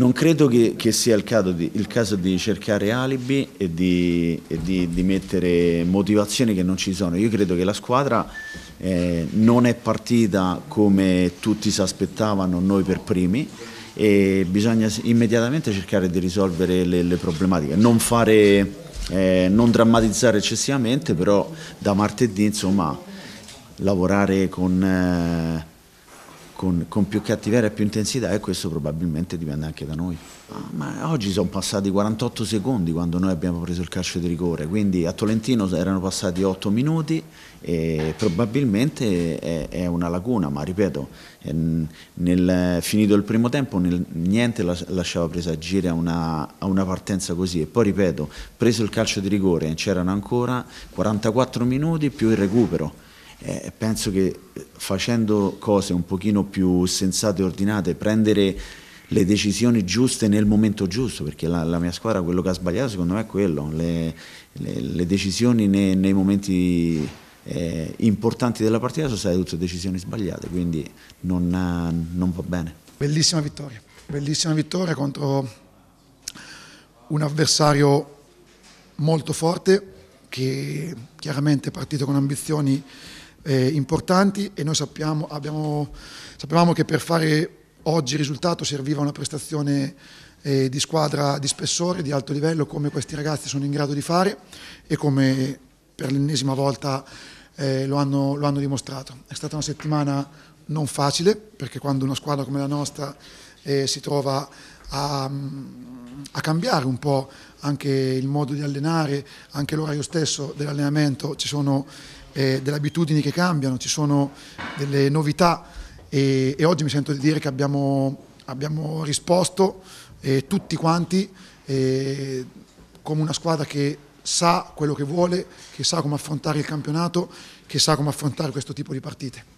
Non credo che, che sia il caso, di, il caso, di, cercare alibi e, di, e di, di, mettere motivazioni che non ci sono. Io credo che la squadra eh, non è partita come tutti si aspettavano, noi per primi, e bisogna immediatamente cercare di risolvere le, le problematiche. Non, fare, eh, non drammatizzare eccessivamente, però da martedì insomma lavorare con... Eh, con, con, più cattiveria e più intensità e questo probabilmente dipende anche da noi. Ah, ma oggi sono passati 48 secondi quando noi abbiamo preso il calcio di rigore, quindi a Tolentino erano passati 8 minuti e probabilmente è, è una lacuna, ma ripeto, nel, finito il primo tempo nel, niente lasciava presagire a una, a una partenza così e poi ripeto, preso il calcio di rigore c'erano ancora 44 minuti più il recupero eh, penso che eh, facendo cose un pochino più sensate e ordinate, prendere le decisioni giuste nel momento giusto, perché la, la, mia squadra quello che ha sbagliato secondo me è quello, le, le, le decisioni nei, nei momenti eh, importanti della partita sono state tutte decisioni sbagliate, quindi non, non va bene. Bellissima vittoria, bellissima vittoria contro un avversario molto forte che chiaramente è partito con ambizioni eh, importanti e noi sappiamo, abbiamo, sapevamo che per fare oggi il risultato serviva una prestazione eh, di squadra di spessore, di alto livello, come questi ragazzi sono in grado di fare e come per l'ennesima volta eh, lo, hanno, lo hanno dimostrato. È stata una settimana non facile perché quando una squadra come la nostra eh, si trova a... Um, a cambiare un po' anche il modo di allenare, anche l'orario stesso dell'allenamento, ci sono eh, delle abitudini che cambiano, ci sono delle novità e, e oggi mi sento di dire che abbiamo, abbiamo risposto eh, tutti quanti eh, come una squadra che sa quello che vuole, che sa come affrontare il campionato, che sa come affrontare questo tipo di partite.